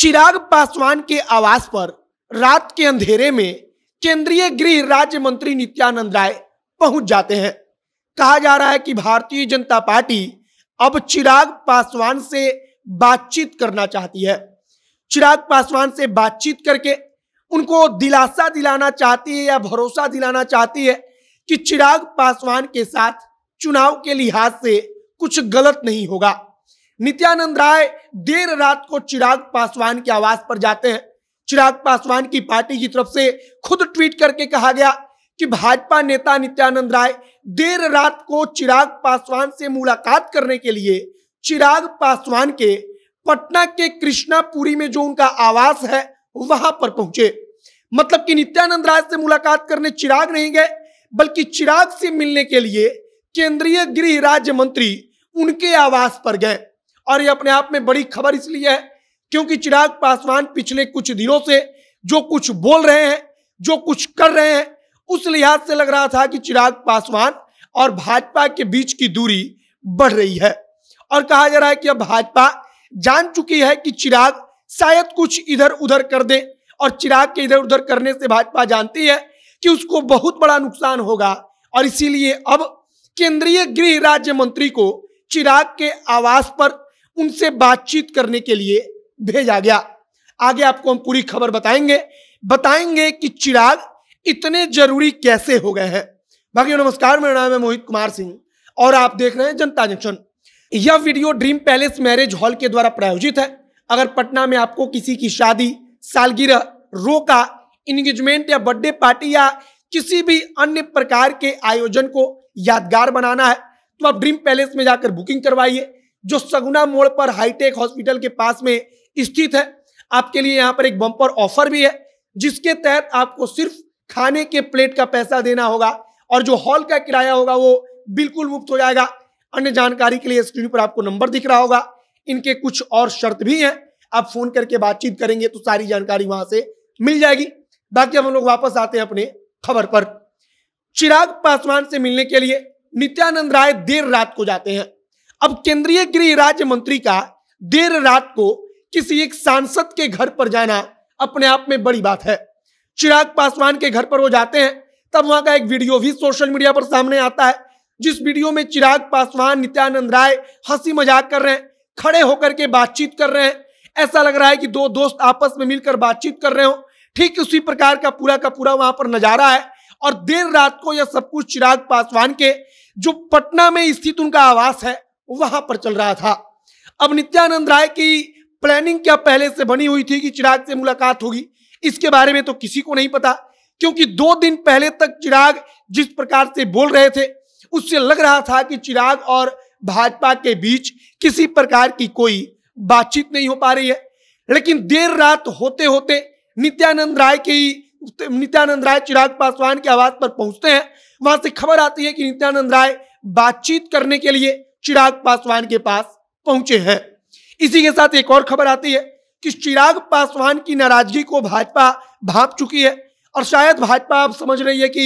चिराग पासवान के आवास पर रात के अंधेरे में केंद्रीय गृह राज्य मंत्री नित्यानंद राय पहुंच जाते हैं कहा जा रहा है कि भारतीय जनता पार्टी अब चिराग पासवान से बातचीत करना चाहती है चिराग पासवान से बातचीत करके उनको दिलासा दिलाना चाहती है या भरोसा दिलाना चाहती है कि चिराग पासवान के साथ चुनाव के लिहाज से कुछ गलत नहीं होगा नित्यानंद राय देर रात को चिराग पासवान के आवास पर जाते हैं चिराग पासवान की पार्टी की तरफ से खुद ट्वीट करके कहा गया कि भाजपा नेता नित्यानंद राय देर रात को चिराग पासवान से मुलाकात करने के लिए चिराग पासवान के पटना के कृष्णापुरी में जो उनका आवास है वहां पर पहुंचे मतलब कि नित्यानंद राय से मुलाकात करने चिराग नहीं गए बल्कि चिराग से मिलने के लिए केंद्रीय गृह राज्य मंत्री उनके आवास पर गए और ये अपने आप में बड़ी खबर इसलिए है क्योंकि चिराग पासवान पिछले कुछ दिनों से जो कुछ बोल रहे हैं जो कुछ कर रहे हैं उस लिहाज से लग रहा था कि चिराग पासवान और भाजपा के बीच की दूरी बढ़ रही है और कहा जा रहा है कि अब भाजपा जान चुकी है कि चिराग शायद कुछ इधर उधर कर दे और चिराग के इधर उधर करने से भाजपा जानती है कि उसको बहुत बड़ा नुकसान होगा और इसीलिए अब केंद्रीय गृह राज्य मंत्री को चिराग के आवास पर उनसे बातचीत करने के लिए भेजा गया आगे आपको हम पूरी खबर बताएंगे बताएंगे कि चिराग इतने जरूरी कैसे हो गए हैं बाकी नमस्कार मेरा नाम है मोहित कुमार सिंह और आप देख रहे हैं जनता जंक्शन यह video Dream Palace Marriage Hall के द्वारा प्रायोजित है अगर पटना में आपको किसी की शादी सालगिरह रोका इंगेजमेंट या बर्थडे पार्टी या किसी भी अन्य प्रकार के आयोजन को यादगार बनाना है तो आप ड्रीम पैलेस में जाकर बुकिंग करवाइए जो सगुना मोड़ पर हाईटेक हॉस्पिटल के पास में स्थित है आपके लिए यहाँ पर एक बम्पर ऑफर भी है जिसके तहत आपको सिर्फ खाने के प्लेट का पैसा देना होगा और जो हॉल का किराया होगा वो बिल्कुल मुफ्त हो जाएगा अन्य जानकारी के लिए स्क्रीन पर आपको नंबर दिख रहा होगा इनके कुछ और शर्त भी हैं आप फोन करके बातचीत करेंगे तो सारी जानकारी वहां से मिल जाएगी बाकी हम लोग वापस आते हैं अपने खबर पर चिराग पासवान से मिलने के लिए नित्यानंद राय देर रात को जाते हैं अब केंद्रीय गृह राज्य मंत्री का देर रात को किसी एक सांसद के घर पर जाना अपने आप में बड़ी बात है चिराग पासवान के घर पर वो जाते हैं तब वहां का एक वीडियो भी सोशल मीडिया पर सामने आता है जिस वीडियो में चिराग पासवान नित्यानंद राय हंसी मजाक कर रहे हैं खड़े होकर के बातचीत कर रहे हैं ऐसा लग रहा है कि दो दोस्त आपस में मिलकर बातचीत कर रहे हो ठीक उसी प्रकार का पूरा का पूरा वहां पर नजारा है और देर रात को यह सब कुछ चिराग पासवान के जो पटना में स्थित उनका आवास है वहां पर चल रहा था अब नित्यानंद राय की प्लानिंग क्या पहले से बनी हुई थी कि चिराग से मुलाकात होगी इसके बारे में तो किसी को नहीं पता क्योंकि दो दिन पहले तक चिराग जिस प्रकार से बोल रहे थे उससे लग रहा था कि चिराग और भाजपा के बीच किसी प्रकार की कोई बातचीत नहीं हो पा रही है लेकिन देर रात होते होते नित्यानंद राय की नित्यानंद राय चिराग पासवान के आवाज पर पहुंचते हैं वहां से खबर आती है कि नित्यानंद राय बातचीत करने के लिए चिराग पासवान के पास पहुंचे हैं इसी के साथ एक और खबर आती है कि चिराग पासवान की नाराजगी को भाजपा भाप चुकी है और शायद भाजपा अब समझ रही है कि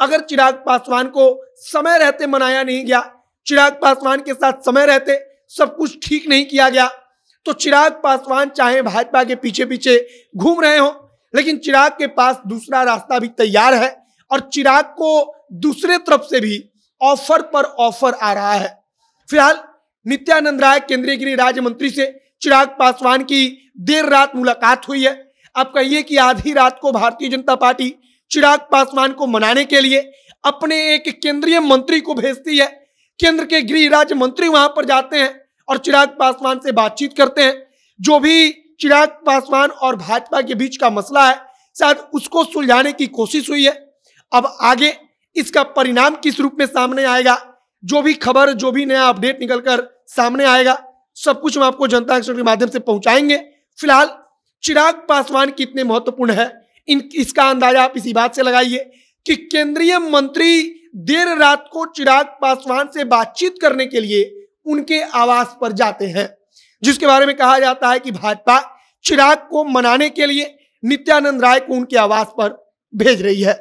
अगर चिराग पासवान को समय रहते मनाया नहीं गया चिराग पासवान के साथ समय रहते सब कुछ ठीक नहीं किया गया तो चिराग पासवान चाहे भाजपा के पीछे पीछे घूम रहे हों लेकिन चिराग के पास दूसरा रास्ता भी तैयार है और चिराग को दूसरे तरफ से भी ऑफर पर ऑफर आ रहा है फिलहाल नित्यानंद राय केंद्रीय गृह राज्य मंत्री से चिराग पासवान की देर रात मुलाकात हुई है आप कहिए कि आधी रात को भारतीय जनता पार्टी चिराग पासवान को मनाने के लिए अपने एक केंद्रीय मंत्री को भेजती है केंद्र के गृह राज्य मंत्री वहां पर जाते हैं और चिराग पासवान से बातचीत करते हैं जो भी चिराग पासवान और भाजपा के बीच का मसला है शायद उसको सुलझाने की कोशिश हुई है अब आगे इसका परिणाम किस रूप में सामने आएगा जो भी खबर जो भी नया अपडेट निकलकर सामने आएगा सब कुछ हम आपको जनता के माध्यम से पहुंचाएंगे फिलहाल चिराग पासवान कितने महत्वपूर्ण है इन इसका अंदाजा आप इसी बात से लगाइए कि केंद्रीय मंत्री देर रात को चिराग पासवान से बातचीत करने के लिए उनके आवास पर जाते हैं जिसके बारे में कहा जाता है कि भाजपा चिराग को मनाने के लिए नित्यानंद राय को उनके आवास पर भेज रही है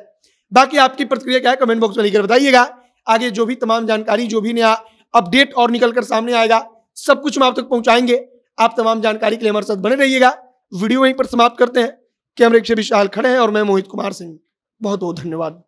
बाकी आपकी प्रतिक्रिया क्या है कमेंट बॉक्स में लिखकर बताइएगा आगे जो भी तमाम जानकारी जो भी नया अपडेट और निकल कर सामने आएगा सब कुछ हम आप तक पहुंचाएंगे आप तमाम जानकारी के लिए हमारे साथ बने रहिएगा वीडियो यहीं पर समाप्त करते हैं कैमरे के विशाल खड़े हैं और मैं मोहित कुमार सिंह बहुत बहुत धन्यवाद